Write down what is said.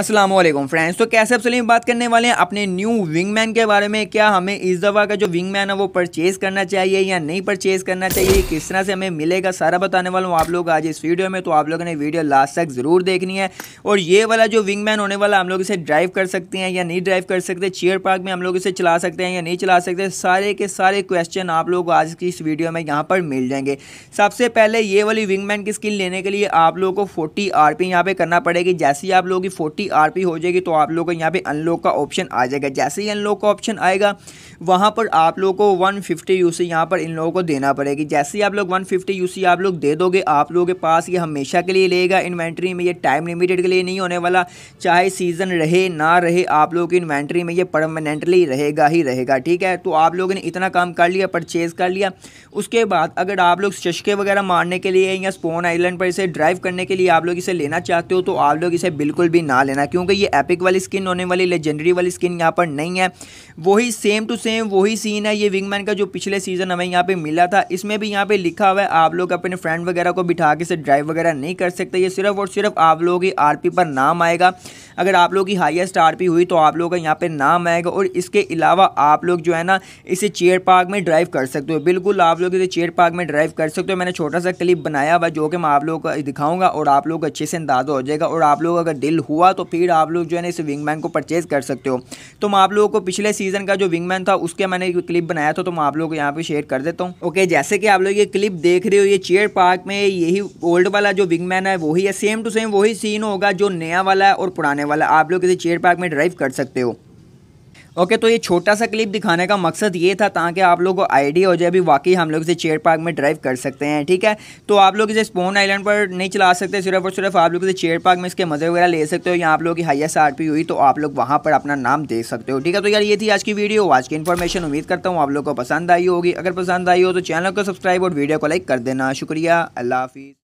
Aslam friends तो कैसे असल में बात करने वाले हैं अपने न्यू विंगमैन के बारे में क्या हमें इस दफ़ा का जो विंगमैन है वो परचेज़ करना चाहिए या नहीं परचेज़ करना चाहिए किस तरह से हमें मिलेगा सारा बताने वाला हूँ आप लोग आज इस वीडियो में तो आप लोगों ने वीडियो लास्ट तक ज़रूर देखनी है और ये वाला जो विंगमैन होने वाला हम लोग इसे ड्राइव कर सकते हैं या नहीं ड्राइव कर सकते चेयर पार्क में हम लोग इसे चला सकते हैं या नहीं चला सकते सारे के सारे क्वेश्चन आप लोग आज की इस वीडियो में यहाँ पर मिल जाएंगे सबसे पहले ये वाली विंगमैन की स्किल लेने के लिए आप लोगों को फोर्टी आर पी यहाँ पर करना पड़ेगी जैसे ही आप लोगों की फोर्टी फिफ्टी आर हो जाएगी तो आप लोग का यहाँ पे अनलॉक का ऑप्शन आ जाएगा जैसे ही अनलॉक का ऑप्शन आएगा वहाँ पर आप लोग को वन फिफ्टी यू यहाँ पर इन लोगों को देना पड़ेगी जैसे ही आप लोग वन फिफ्टी यू आप लोग दे दोगे आप लोगों के पास ये हमेशा के लिए लेगा इन्वेंट्री में ये टाइम लिमिटेड के लिए नहीं होने वाला चाहे सीज़न रहे ना रहे आप लोगों की इन्वेंट्री में ये परमानेंटली रहेगा ही रहेगा ठीक है तो आप लोगों ने इतना काम कर लिया परचेज़ कर लिया उसके बाद अगर आप लोग चश्के वगैरह मारने के लिए या स्पोन आइलैंड पर इसे ड्राइव करने के लिए आप लोग इसे लेना चाहते हो तो आप लोग इसे बिल्कुल भी ना लेना देना क्योंकि ये एपिक वाली स्किन होने वाली लेजेंडरी वाली स्किन यहाँ पर नहीं है वही सेम टू सेम वही सीन है ये विंगमैन का जो पिछले सीज़न हमें यहाँ पे मिला था इसमें भी यहाँ पे लिखा हुआ है आप लोग अपने फ्रेंड वगैरह को बिठा के से ड्राइव वगैरह नहीं कर सकते ये सिर्फ और सिर्फ आप लोगों की आर पर नाम आएगा अगर आप लोगों की हाइस्ट आर हुई तो आप लोगों का यहाँ पर नाम आएगा और इसके अलावा आप लोग जो है ना इसे चेयर पार्क में ड्राइव कर सकते हो बिल्कुल आप लोग इसे चेयर पार्क में ड्राइव कर सकते हो मैंने छोटा सा क्लिप बनाया हुआ जो कि मैं आप लोगों को दिखाऊंगा और आप लोग अच्छे से अंदाज़ा हो जाएगा और आप लोग अगर दिल हुआ तो तो फिर आप लोग जो है ना इस विंगमैन को परचेज़ कर सकते हो तो मैं आप लोगों को पिछले सीज़न का जो विंगमैन था उसके मैंने क्लिप बनाया था तो मैं आप लोगों को यहाँ पे शेयर कर देता हूँ ओके जैसे कि आप लोग ये क्लिप देख रहे हो ये चेयर पार्क में यही ओल्ड वाला जो विंगमैन है वही है सेम टू सेम वही सीन होगा जो नया वाला है और पुराने वाला आप लोग इसे चेयर पार्क में ड्राइव कर सकते हो ओके तो ये छोटा सा क्लिप दिखाने का मकसद ये था ताकि आप लोगों को आइडिया हो जाए भी वाकई हम लोग इसे चेयर पार्क में ड्राइव कर सकते हैं ठीक है तो आप लोग इसे स्पोन आइलैंड पर नहीं चला सकते सिर्फ और सिर्फ आप लोग इसे चेयर पार्क में इसके मज़े वगैरह ले सकते हो या आप लोगों की हाइएस्ट आर हुई तो आप लोग वहाँ पर अपना नाम दे सकते हो ठीक है तो यार ये थी आज की वीडियो आज की इन्फॉर्मेशन उम्मीद करता हूँ आप लोग को पसंद आई होगी अगर पसंद आई हो तो चैनल को सब्सक्राइब और वीडियो को लाइक कर देना शुक्रिया अल्लाह हाफिज़